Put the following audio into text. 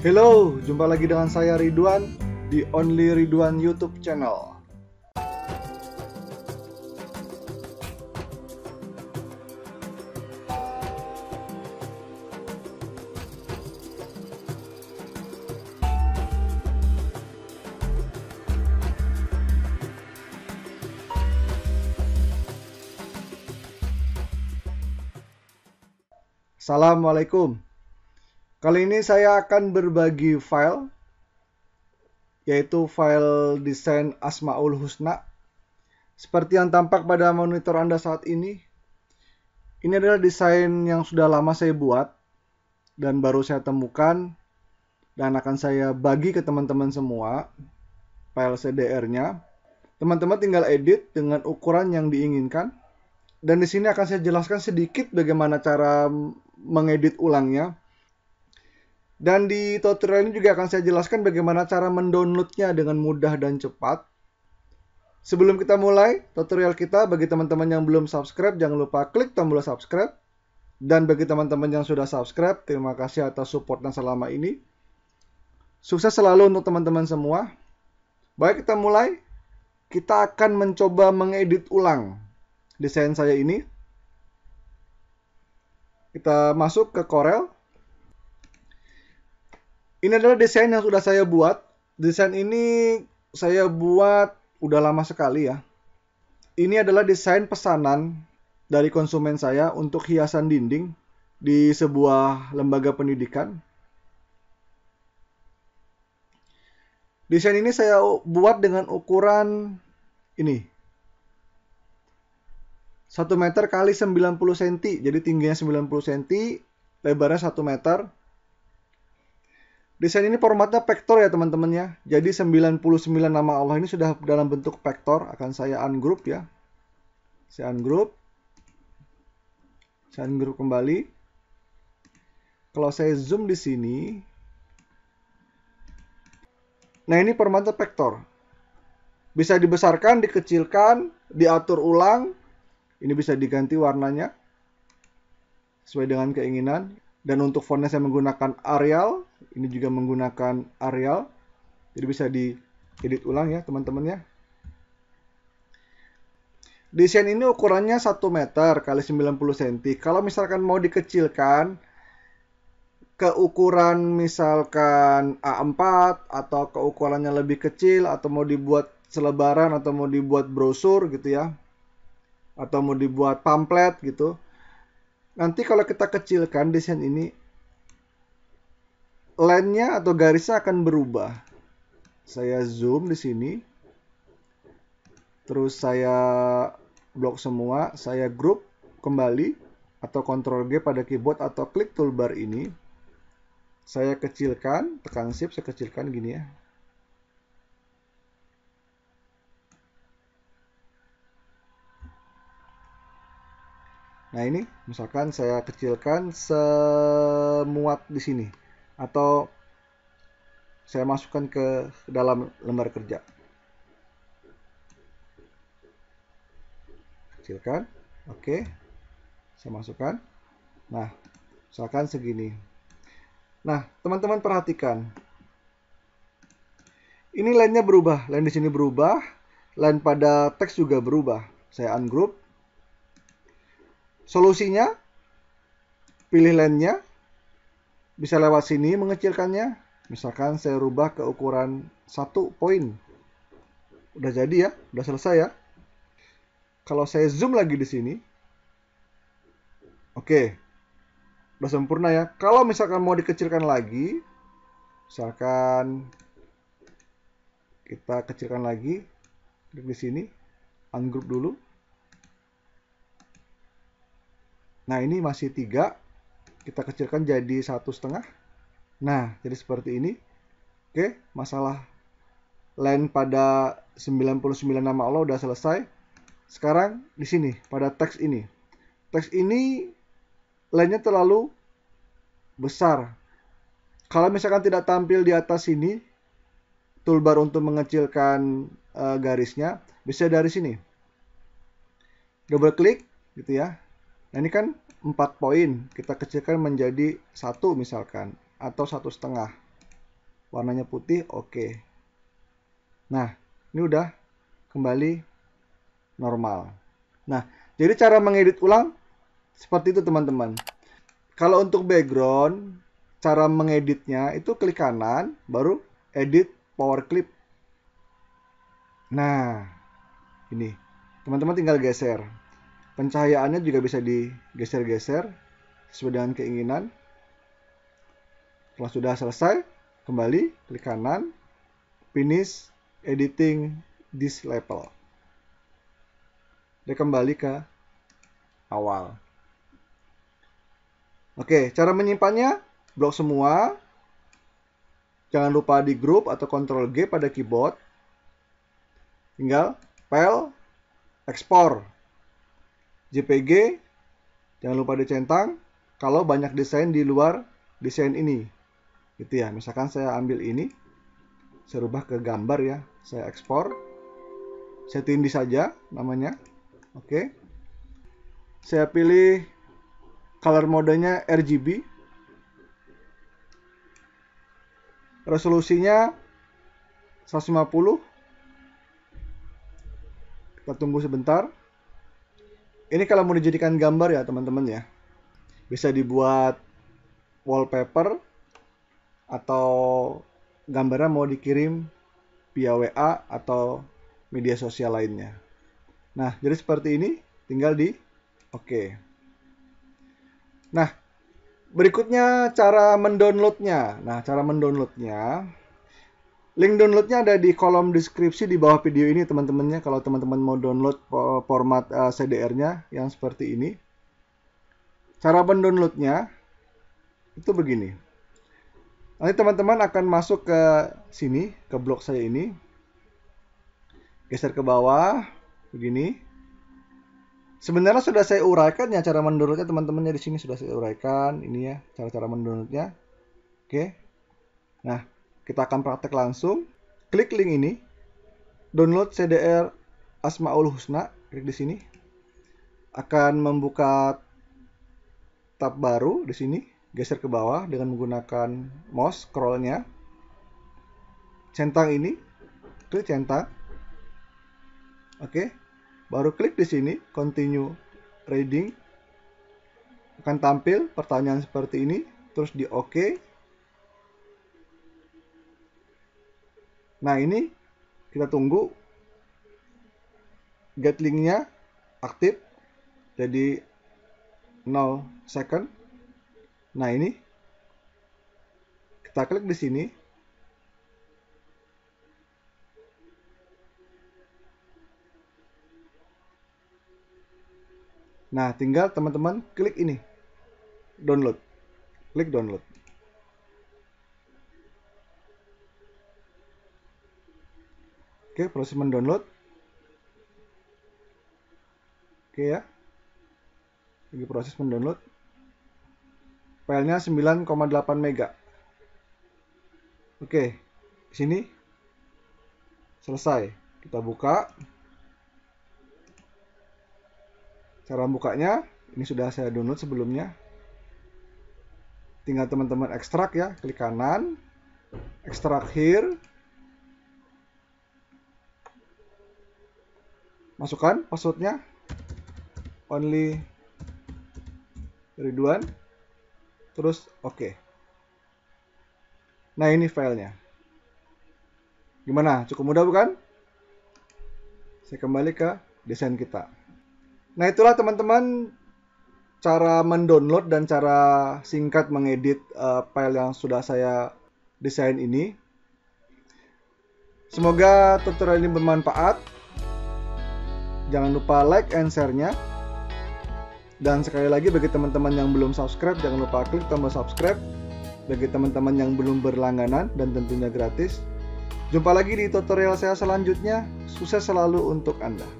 Hello, jumpa lagi dengan saya Ridwan di Only Ridwan YouTube channel. Assalamualaikum. Kali ini saya akan berbagi file, yaitu file desain Asma'ul Husna. Seperti yang tampak pada monitor Anda saat ini, ini adalah desain yang sudah lama saya buat dan baru saya temukan dan akan saya bagi ke teman-teman semua file CDR-nya. Teman-teman tinggal edit dengan ukuran yang diinginkan. Dan di sini akan saya jelaskan sedikit bagaimana cara mengedit ulangnya dan di tutorial ini juga akan saya jelaskan bagaimana cara mendownloadnya dengan mudah dan cepat. Sebelum kita mulai tutorial kita, bagi teman-teman yang belum subscribe, jangan lupa klik tombol subscribe. Dan bagi teman-teman yang sudah subscribe, terima kasih atas supportnya selama ini. Sukses selalu untuk teman-teman semua. Baik, kita mulai. Kita akan mencoba mengedit ulang desain saya ini. Kita masuk ke Corel. Ini adalah desain yang sudah saya buat. Desain ini saya buat udah lama sekali ya. Ini adalah desain pesanan dari konsumen saya untuk hiasan dinding di sebuah lembaga pendidikan. Desain ini saya buat dengan ukuran ini. 1 meter kali 90 cm. Jadi tingginya 90 cm, lebarnya 1 meter. Desain ini formatnya vektor ya teman-teman ya. Jadi 99 nama Allah ini sudah dalam bentuk vektor. Akan saya ungroup ya. Saya ungroup. Saya ungroup kembali. Kalau saya zoom di sini. Nah ini formatnya vektor. Bisa dibesarkan, dikecilkan, diatur ulang. Ini bisa diganti warnanya. Sesuai dengan keinginan. Dan untuk fontnya saya menggunakan Arial ini juga menggunakan Arial. Jadi bisa diedit ulang ya teman-teman ya. Desain ini ukurannya 1 meter kali 90 cm. Kalau misalkan mau dikecilkan ke ukuran misalkan A4 atau ke ukurannya lebih kecil atau mau dibuat selebaran atau mau dibuat brosur gitu ya atau mau dibuat pamflet gitu nanti kalau kita kecilkan desain ini line-nya atau garisnya akan berubah. Saya zoom di sini. Terus saya blok semua, saya grup kembali atau Ctrl G pada keyboard atau klik toolbar ini. Saya kecilkan, tekan shift saya kecilkan gini ya. Nah ini, misalkan saya kecilkan semuat di sini atau saya masukkan ke dalam lembar kerja. Kecilkan. Oke. Saya masukkan. Nah, misalkan segini. Nah, teman-teman perhatikan. Ini line nya berubah. line di sini berubah. line pada teks juga berubah. Saya ungroup. Solusinya, pilih line nya bisa lewat sini mengecilkannya. Misalkan saya rubah ke ukuran satu poin. Udah jadi ya, udah selesai ya. Kalau saya zoom lagi di sini, oke, okay. udah sempurna ya. Kalau misalkan mau dikecilkan lagi, misalkan kita kecilkan lagi, klik di sini, ungroup dulu. Nah ini masih tiga kita kecilkan jadi satu setengah nah jadi seperti ini oke masalah line pada 99 nama Allah udah selesai sekarang di sini pada teks ini teks ini lainnya terlalu besar kalau misalkan tidak tampil di atas ini, toolbar untuk mengecilkan uh, garisnya bisa dari sini double klik gitu ya Nah ini kan 4 poin kita kecilkan menjadi satu misalkan atau satu setengah. Warnanya putih, oke. Okay. Nah ini udah kembali normal. Nah jadi cara mengedit ulang seperti itu teman-teman. Kalau untuk background cara mengeditnya itu klik kanan baru edit power clip. Nah ini teman-teman tinggal geser. Pencahayaannya juga bisa digeser-geser sesuai dengan keinginan. Setelah sudah selesai, kembali klik kanan, finish editing this level. kembali ke awal. Oke, cara menyimpannya blok semua. Jangan lupa di grup atau Ctrl G pada keyboard. Tinggal file, export. JPG, jangan lupa dicentang kalau banyak desain di luar desain ini. Gitu ya, misalkan saya ambil ini, saya rubah ke gambar ya, saya ekspor, saya tindi saja namanya, oke. Saya pilih color modenya RGB, resolusinya 150, kita tunggu sebentar ini kalau mau dijadikan gambar ya teman-teman ya bisa dibuat wallpaper atau gambarnya mau dikirim via WA atau media sosial lainnya. Nah, jadi seperti ini, tinggal di oke. Okay. Nah, berikutnya cara mendownloadnya. Nah, cara mendownloadnya Link downloadnya ada di kolom deskripsi di bawah video ini teman-temannya kalau teman-teman mau download eh, format eh, CDR-nya yang seperti ini. Cara mendownloadnya itu begini. Nanti teman-teman akan masuk ke sini, ke blog saya ini. Geser ke bawah, begini. Sebenarnya sudah saya uraikan ya cara mendownloadnya teman-temannya di sini sudah saya uraikan ini ya cara-cara mendownloadnya. Oke. Nah, kita akan praktek langsung. Klik link ini. Download CDR Asmaul Husna. Klik di sini. Akan membuka tab baru di sini. Geser ke bawah dengan menggunakan mouse scrollnya. Centang ini. Klik centang. Oke. Baru klik di sini. Continue reading. Akan tampil pertanyaan seperti ini. Terus di OK Nah ini kita tunggu get linknya aktif jadi 0 second. Nah ini kita klik di sini. Nah tinggal teman-teman klik ini download, klik download. Oke, proses mendownload. Oke ya. Lagi proses mendownload. Filenya 9,8 mega. Oke, di sini selesai. Kita buka. Cara bukanya, ini sudah saya download sebelumnya. Tinggal teman-teman ekstrak ya, klik kanan, ekstrak here, masukkan passwordnya only Ridwan terus oke okay. nah ini filenya gimana cukup mudah bukan saya kembali ke desain kita nah itulah teman-teman cara mendownload dan cara singkat mengedit uh, file yang sudah saya desain ini Semoga tutorial ini bermanfaat Jangan lupa like and share-nya. Dan sekali lagi bagi teman-teman yang belum subscribe, jangan lupa klik tombol subscribe. Bagi teman-teman yang belum berlangganan dan tentunya gratis. Jumpa lagi di tutorial saya selanjutnya. Sukses selalu untuk Anda.